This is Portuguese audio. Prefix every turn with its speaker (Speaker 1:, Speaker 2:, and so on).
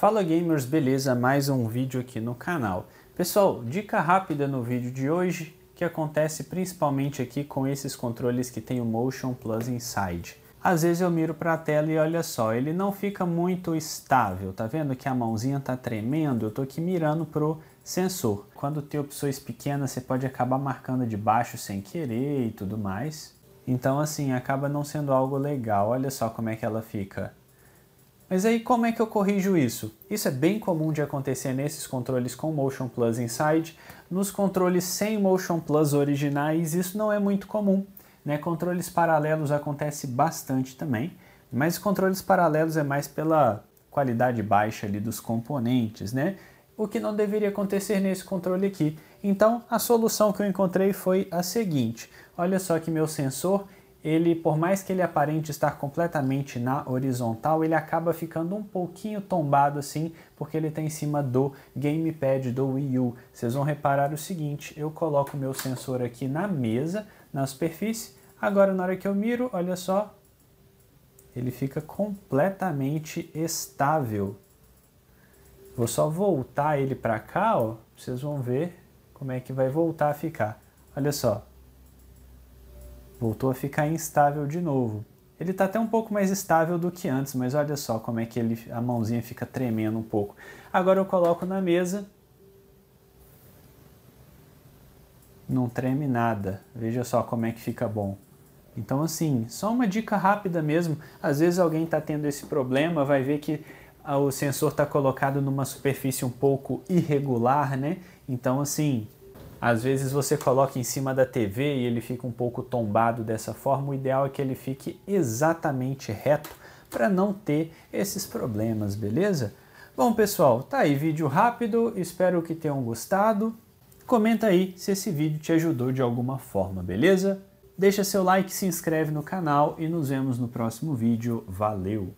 Speaker 1: Fala gamers, beleza? Mais um vídeo aqui no canal. Pessoal, dica rápida no vídeo de hoje que acontece principalmente aqui com esses controles que tem o Motion Plus Inside. Às vezes eu miro para a tela e olha só, ele não fica muito estável, tá vendo que a mãozinha tá tremendo? Eu tô aqui mirando pro sensor. Quando tem opções pequenas, você pode acabar marcando de baixo sem querer e tudo mais. Então assim, acaba não sendo algo legal. Olha só como é que ela fica mas aí como é que eu corrijo isso? Isso é bem comum de acontecer nesses controles com Motion Plus Inside. Nos controles sem Motion Plus originais, isso não é muito comum. Né? Controles paralelos acontece bastante também, mas controles paralelos é mais pela qualidade baixa ali dos componentes, né? O que não deveria acontecer nesse controle aqui. Então, a solução que eu encontrei foi a seguinte. Olha só que meu sensor, ele, por mais que ele aparente estar completamente na horizontal, ele acaba ficando um pouquinho tombado assim, porque ele está em cima do gamepad do Wii U. Vocês vão reparar o seguinte, eu coloco o meu sensor aqui na mesa, na superfície, agora na hora que eu miro, olha só, ele fica completamente estável. Vou só voltar ele para cá, ó, vocês vão ver como é que vai voltar a ficar. Olha só, voltou a ficar instável de novo. Ele está até um pouco mais estável do que antes, mas olha só como é que ele, a mãozinha fica tremendo um pouco. Agora eu coloco na mesa. Não treme nada. Veja só como é que fica bom. Então assim, só uma dica rápida mesmo. Às vezes alguém está tendo esse problema, vai ver que o sensor está colocado numa superfície um pouco irregular, né? Então assim, às vezes você coloca em cima da TV e ele fica um pouco tombado dessa forma. O ideal é que ele fique exatamente reto para não ter esses problemas, beleza? Bom, pessoal, tá aí vídeo rápido, espero que tenham gostado. Comenta aí se esse vídeo te ajudou de alguma forma, beleza? Deixa seu like, se inscreve no canal e nos vemos no próximo vídeo. Valeu!